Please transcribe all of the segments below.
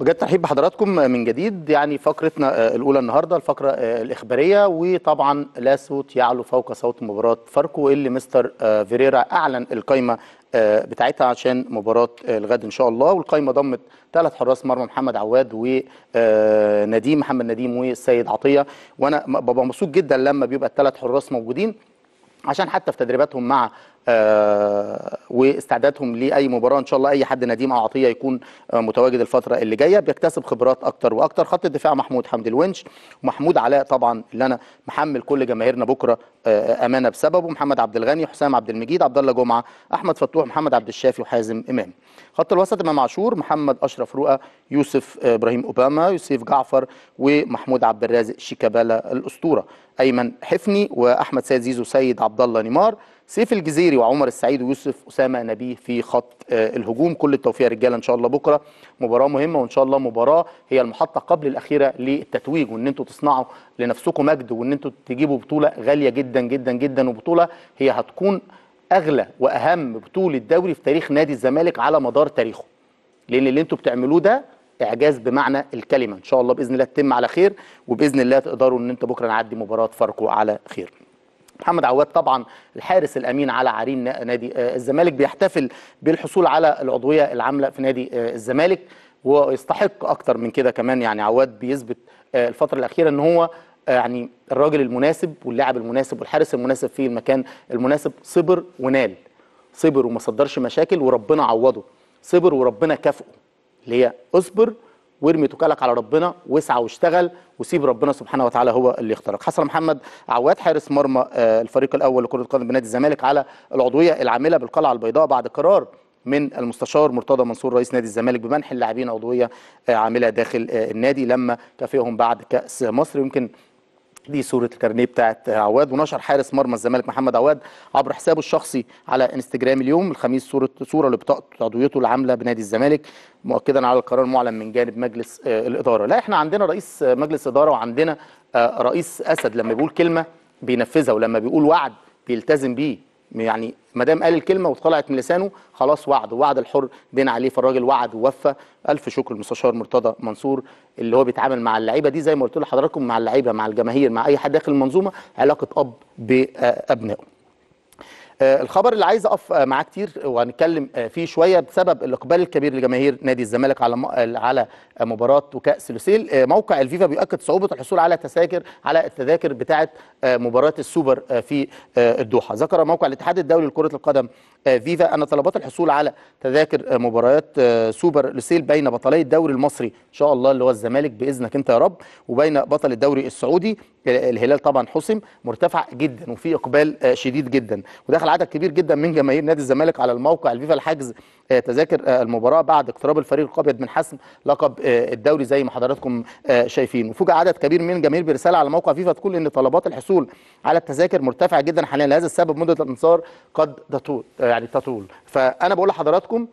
بجد ترحيب بحضراتكم من جديد يعني فقرتنا آه، الاولى النهارده الفقره آه، الاخباريه وطبعا لا صوت يعلو فوق صوت مباراه فاركو اللي مستر آه، فيريرا اعلن القايمه بتاعتها عشان مباراه الغد ان شاء الله والقايمه ضمت ثلاث حراس مرمى محمد عواد ونديم محمد نديم والسيد عطيه وانا ببقى مبسوط جدا لما بيبقى الثلاث حراس موجودين عشان حتى في تدريباتهم مع آه، واستعدادهم لاي مباراه ان شاء الله اي حد نديم او عطيه يكون آه، متواجد الفتره اللي جايه بيكتسب خبرات اكتر واكتر خط الدفاع محمود حمد الونش ومحمود علاء طبعا اللي انا محمل كل جماهيرنا بكره آه، امانه بسببه محمد عبد الغني حسام عبد المجيد عبد الله جمعه احمد فتوح محمد عبد الشافي وحازم امام خط الوسط امام عاشور محمد اشرف رؤى يوسف ابراهيم اوباما يوسف جعفر ومحمود عبد الرازق شيكابالا الاسطوره ايمن حفني واحمد سيد زيزو سيد عبد الله نيمار سيف الجزيري وعمر السعيد ويوسف اسامه نبيه في خط آه، الهجوم كل التوفيق يا رجاله ان شاء الله بكره مباراه مهمه وان شاء الله مباراه هي المحطه قبل الاخيره للتتويج وان انتوا تصنعوا لنفسكم مجد وان انتوا تجيبوا بطوله غاليه جدا جدا جدا وبطوله هي هتكون اغلى واهم بطوله دوري في تاريخ نادي الزمالك على مدار تاريخه لان اللي انتوا بتعملوه ده اعجاز بمعنى الكلمه ان شاء الله باذن الله تتم على خير وباذن الله تقدروا ان انتوا بكره نعدي مباراه فاركو على خير محمد عواد طبعا الحارس الامين على عرين نادي آه، الزمالك بيحتفل بالحصول على العضويه العامله في نادي آه، الزمالك ويستحق اكتر من كده كمان يعني عواد بيثبت آه، الفتره الاخيره ان هو يعني الراجل المناسب واللاعب المناسب والحارس المناسب في المكان المناسب صبر ونال صبر وما صدرش مشاكل وربنا عوضه صبر وربنا كافئه اللي هي اصبر وارمي توكلك على ربنا واسعى واشتغل وسيب ربنا سبحانه وتعالى هو اللي يختارك حسن محمد عواد حارس مرمى آه، الفريق الاول لكره القدم بنادي الزمالك على العضويه العامله بالقلعه البيضاء بعد قرار من المستشار مرتضى منصور رئيس نادي الزمالك بمنح اللاعبين عضويه آه، عامله داخل آه، النادي لما كافئهم بعد كاس مصر يمكن دي صورة الكارنيه بتاعت عواد ونشر حارس مرمى الزمالك محمد عواد عبر حسابه الشخصي على انستجرام اليوم الخميس صورة صورة لبطاقة عضويته العاملة بنادي الزمالك مؤكدا على القرار المعلن من جانب مجلس آه، الإدارة لا احنا عندنا رئيس آه، مجلس إدارة وعندنا آه، رئيس أسد لما بيقول كلمة بينفذها ولما بيقول وعد بيلتزم بيه يعني ما دام قال الكلمه وطلعت من لسانه خلاص وعد وعد الحر دين عليه فالراجل وعد ووفى الف شكر للمستشار مرتضى منصور اللي هو بيتعامل مع اللعيبه دي زي ما قلت لحضراتكم مع اللعيبه مع الجماهير مع اي حد داخل المنظومه علاقه اب بابنائه آه، الخبر اللي عايز اقف آه، معاه كتير وهنتكلم آه، فيه شويه بسبب الاقبال الكبير لجماهير نادي الزمالك على على مباراه وكاس لوسيل موقع الفيفا بيؤكد صعوبه الحصول على تذاكر على التذاكر بتاعه مباراه السوبر في الدوحه ذكر موقع الاتحاد الدولي لكره القدم فيفا ان طلبات الحصول على تذاكر مباريات سوبر لوسيل بين بطلي الدوري المصري ان شاء الله اللي هو الزمالك باذنك انت يا رب وبين بطل الدوري السعودي الهلال طبعا حسم مرتفع جدا وفي اقبال شديد جدا ودخل عدد كبير جدا من جماهير نادي الزمالك على الموقع الفيفا لحجز آه، تذاكر آه، المباراه بعد اقتراب الفريق الابيض من حسم لقب آه، الدوري زي ما حضراتكم شايفين وفوجئ عدد كبير من جماهير برساله على موقع فيفا تقول ان طلبات الحصول على التذاكر مرتفعه جدا حاليا لهذا السبب مده الانتظار قد تطول يعني تطول فانا بقول لحضراتكم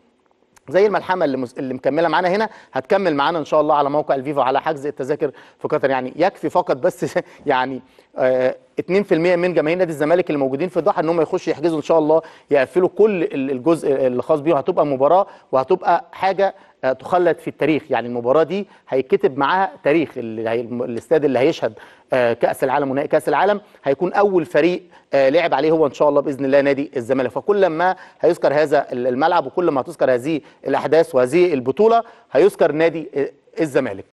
زي الملحمه اللي, اللي مكمله معانا هنا هتكمل معانا ان شاء الله على موقع الفيفا على حجز التذاكر في قطر يعني يكفي فقط بس يعني آه 2% من جماهير نادي الزمالك اللي موجودين في ضحى ان هم يخشوا يحجزوا ان شاء الله يقفلوا كل الجزء الخاص بيهم هتبقى مباراه وهتبقى حاجه آه، تخلد في التاريخ يعني المباراه دي هيتكتب معاها تاريخ الاستاد اللي هيشهد آه، كاس العالم ونهائي كاس العالم هيكون اول فريق آه، لعب عليه هو ان شاء الله باذن الله نادي الزمالك فكل ما هيذكر هذا الملعب وكل ما هتذكر هذه الاحداث وهذه البطوله هيذكر نادي الزمالك